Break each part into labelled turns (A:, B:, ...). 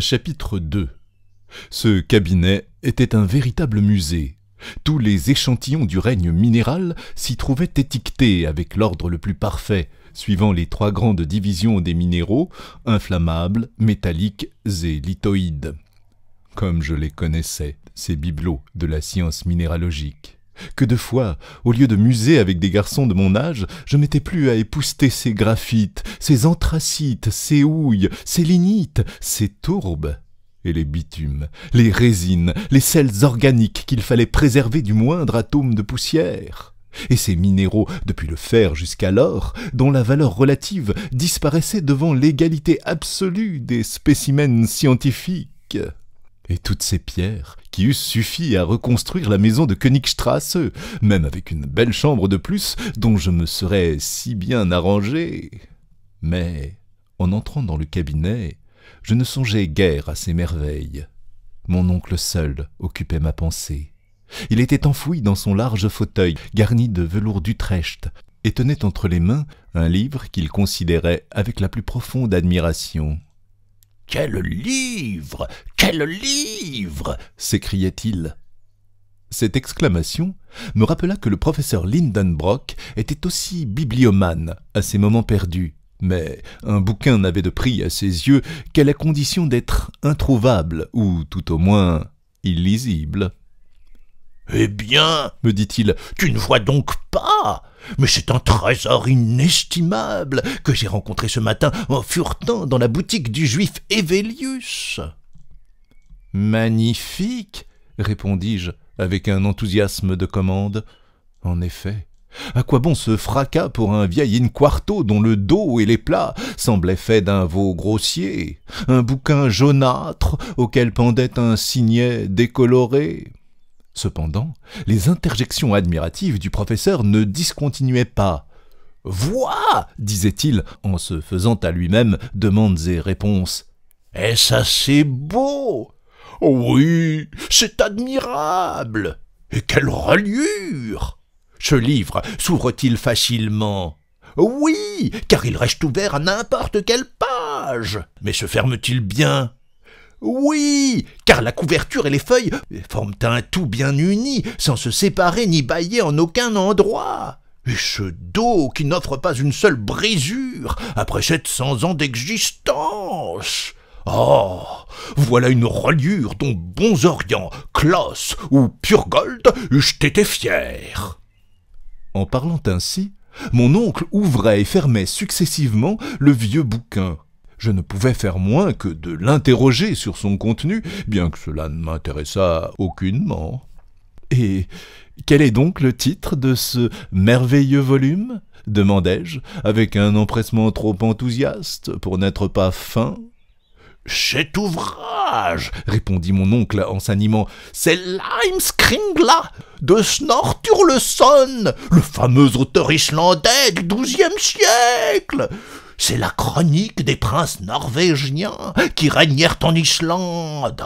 A: Chapitre 2 Ce cabinet était un véritable musée. Tous les échantillons du règne minéral s'y trouvaient étiquetés avec l'ordre le plus parfait, suivant les trois grandes divisions des minéraux, inflammables, métalliques et lithoïdes. Comme je les connaissais, ces bibelots de la science minéralogique. Que de fois, au lieu de muser avec des garçons de mon âge, je m'étais plus à épouster ces graphites, ces anthracites, ces houilles, ces lignites, ces tourbes et les bitumes, les résines, les sels organiques qu'il fallait préserver du moindre atome de poussière et ces minéraux, depuis le fer jusqu'à l'or, dont la valeur relative disparaissait devant l'égalité absolue des spécimens scientifiques et toutes ces pierres qui eussent suffi à reconstruire la maison de Königstrasse, même avec une belle chambre de plus dont je me serais si bien arrangé. Mais, en entrant dans le cabinet, je ne songeais guère à ces merveilles. Mon oncle seul occupait ma pensée. Il était enfoui dans son large fauteuil, garni de velours d'Utrecht, et tenait entre les mains un livre qu'il considérait avec la plus profonde admiration. Quel livre Quel livre s'écriait-il. Cette exclamation me rappela que le professeur Lindenbrock était aussi bibliomane à ses moments perdus, mais un bouquin n'avait de prix à ses yeux qu'à la condition d'être introuvable, ou tout au moins illisible. Eh bien, me dit-il, tu ne vois donc pas mais c'est un trésor inestimable que j'ai rencontré ce matin en furetant dans la boutique du juif Evelius. Magnifique, répondis-je avec un enthousiasme de commande. En effet, à quoi bon ce fracas pour un vieil in quarto dont le dos et les plats semblaient faits d'un veau grossier, un bouquin jaunâtre auquel pendait un signet décoloré, Cependant, les interjections admiratives du professeur ne discontinuaient pas. Vois disait-il en se faisant à lui-même demandes et réponses. Est-ce assez beau Oui, c'est admirable Et quelle reliure Ce livre s'ouvre-t-il facilement Oui, car il reste ouvert à n'importe quelle page Mais se ferme-t-il bien oui, car la couverture et les feuilles forment un tout bien uni, sans se séparer ni bailler en aucun endroit. Et ce dos qui n'offre pas une seule brisure après sept cents ans d'existence. Oh, voilà une reliure dont Bons Orient, Klaus ou Purgold eussent été fier. En parlant ainsi, mon oncle ouvrait et fermait successivement le vieux bouquin, je ne pouvais faire moins que de l'interroger sur son contenu, bien que cela ne m'intéressât aucunement. Et quel est donc le titre de ce merveilleux volume demandai-je, avec un empressement trop enthousiaste pour n'être pas fin. Cet ouvrage, répondit mon oncle en s'animant, c'est Limeskringla de Snorturleson, le fameux auteur islandais du XIIe siècle c'est la chronique des princes norvégiens qui régnèrent en Islande.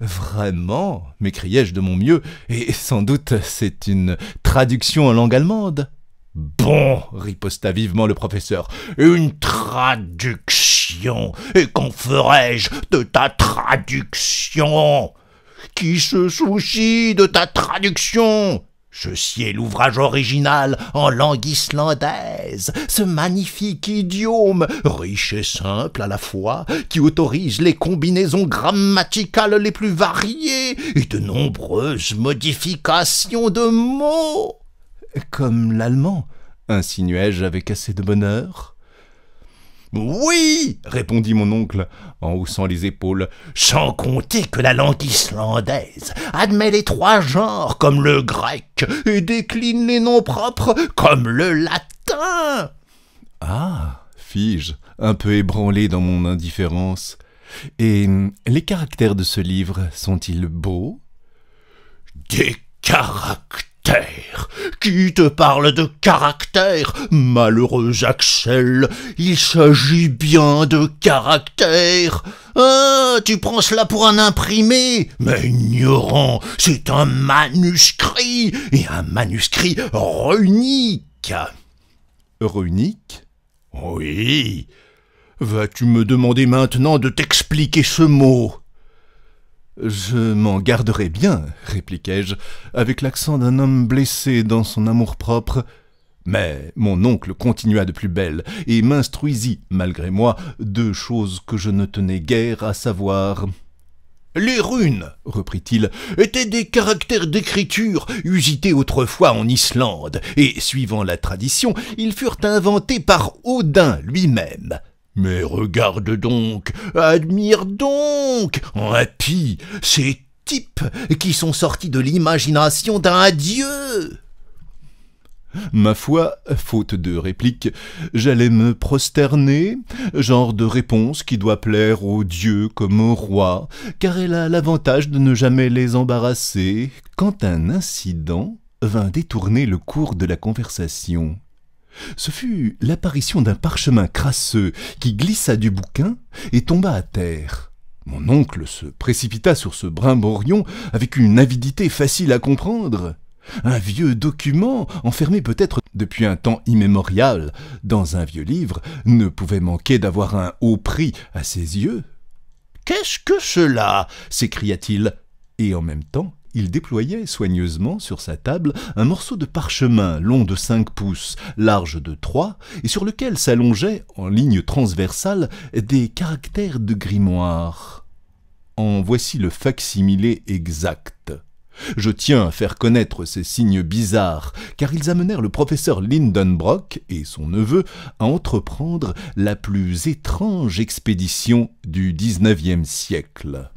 A: Vraiment m'écriai-je de mon mieux, et sans doute c'est une traduction en langue allemande. Bon, riposta vivement le professeur, une traduction. Et qu'en ferai je de ta traduction Qui se soucie de ta traduction je est l'ouvrage original en langue islandaise, ce magnifique idiome, riche et simple à la fois, qui autorise les combinaisons grammaticales les plus variées et de nombreuses modifications de mots. Comme l'allemand, insinuai-je avec assez de bonheur. Oui, répondit mon oncle en haussant les épaules, sans compter que la langue islandaise admet les trois genres comme le grec et décline les noms propres comme le latin. Ah, fis-je, un peu ébranlé dans mon indifférence. Et les caractères de ce livre sont-ils beaux Des caractères qui te parle de caractère, malheureux Axel Il s'agit bien de caractère. Ah, tu prends cela pour un imprimé Mais ignorant, c'est un manuscrit, et un manuscrit runique. Runique Oui. Vas-tu me demander maintenant de t'expliquer ce mot je m'en garderai bien, répliquai-je, avec l'accent d'un homme blessé dans son amour-propre. Mais mon oncle continua de plus belle et m'instruisit, malgré moi, deux choses que je ne tenais guère à savoir. Les runes, reprit-il, étaient des caractères d'écriture usités autrefois en Islande, et suivant la tradition, ils furent inventés par Odin lui-même. Mais regarde donc, admire donc, impie, ces types qui sont sortis de l'imagination d'un dieu. Ma foi, faute de réplique, j'allais me prosterner, genre de réponse qui doit plaire aux dieux comme au roi, car elle a l'avantage de ne jamais les embarrasser, quand un incident vint détourner le cours de la conversation. Ce fut l'apparition d'un parchemin crasseux qui glissa du bouquin et tomba à terre. Mon oncle se précipita sur ce brimborion avec une avidité facile à comprendre. Un vieux document, enfermé peut-être depuis un temps immémorial dans un vieux livre, ne pouvait manquer d'avoir un haut prix à ses yeux. Qu'est-ce que cela s'écria-t-il, et en même temps il déployait soigneusement sur sa table un morceau de parchemin long de cinq pouces, large de trois, et sur lequel s'allongeaient, en ligne transversale, des caractères de grimoire. En voici le facsimilé exact. Je tiens à faire connaître ces signes bizarres, car ils amenèrent le professeur Lindenbrock et son neveu à entreprendre la plus étrange expédition du XIXe siècle.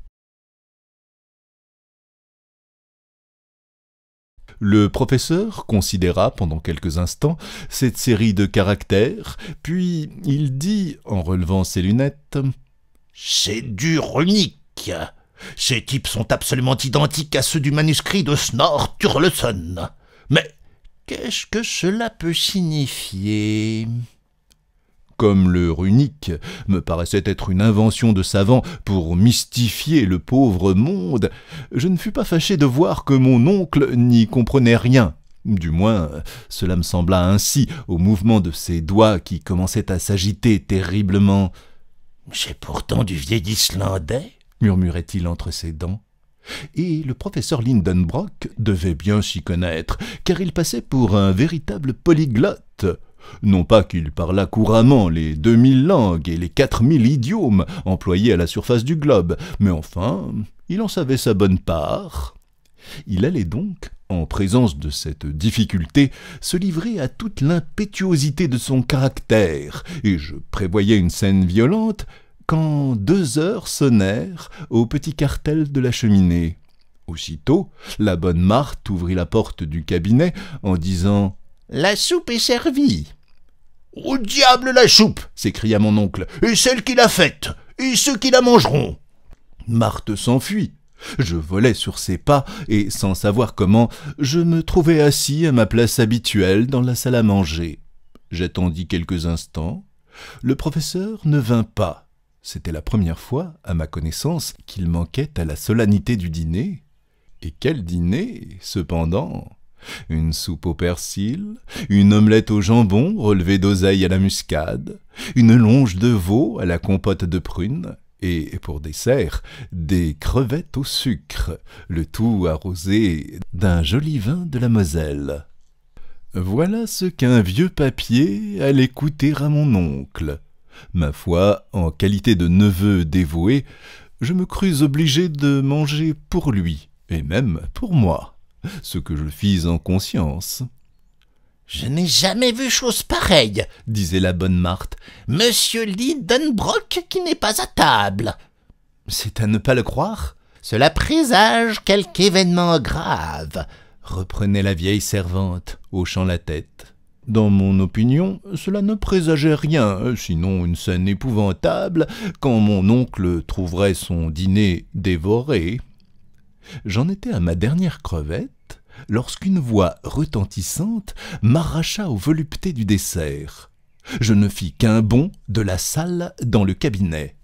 A: Le professeur considéra pendant quelques instants cette série de caractères, puis il dit, en relevant ses lunettes, C'est du runique. Ces types sont absolument identiques à ceux du manuscrit de Snorre Turleson. Mais qu'est-ce que cela peut signifier comme le runique, me paraissait être une invention de savants pour mystifier le pauvre monde, je ne fus pas fâché de voir que mon oncle n'y comprenait rien. Du moins, cela me sembla ainsi au mouvement de ses doigts qui commençaient à s'agiter terriblement. J'ai pourtant du vieil Islandais, murmurait-il entre ses dents. Et le professeur Lindenbrock devait bien s'y connaître, car il passait pour un véritable polyglotte. Non pas qu'il parlât couramment les deux mille langues et les quatre mille idiomes employés à la surface du globe, mais enfin, il en savait sa bonne part. Il allait donc, en présence de cette difficulté, se livrer à toute l'impétuosité de son caractère, et je prévoyais une scène violente quand deux heures sonnèrent au petit cartel de la cheminée. Aussitôt, la bonne Marthe ouvrit la porte du cabinet en disant La soupe est servie. Au diable la choupe s'écria mon oncle, et celle qui l'a faite, et ceux qui la mangeront. Marthe s'enfuit. Je volais sur ses pas, et sans savoir comment, je me trouvai assis à ma place habituelle dans la salle à manger. J'attendis quelques instants. Le professeur ne vint pas. C'était la première fois, à ma connaissance, qu'il manquait à la solennité du dîner. Et quel dîner, cependant une soupe au persil, une omelette au jambon relevée d'oseille à la muscade, une longe de veau à la compote de prunes, et pour dessert, des crevettes au sucre, le tout arrosé d'un joli vin de la Moselle. Voilà ce qu'un vieux papier allait coûter à mon oncle. Ma foi, en qualité de neveu dévoué, je me crus obligé de manger pour lui, et même pour moi ce que je fis en conscience. Je n'ai jamais vu chose pareille, disait la bonne Marthe. Monsieur Lidenbrock qui n'est pas à table. C'est à ne pas le croire. Cela présage quelque événement grave, reprenait la vieille servante, hochant la tête. Dans mon opinion, cela ne présageait rien, sinon une scène épouvantable, quand mon oncle trouverait son dîner dévoré. J'en étais à ma dernière crevette, lorsqu'une voix retentissante m'arracha aux voluptés du dessert. Je ne fis qu'un bond de la salle dans le cabinet.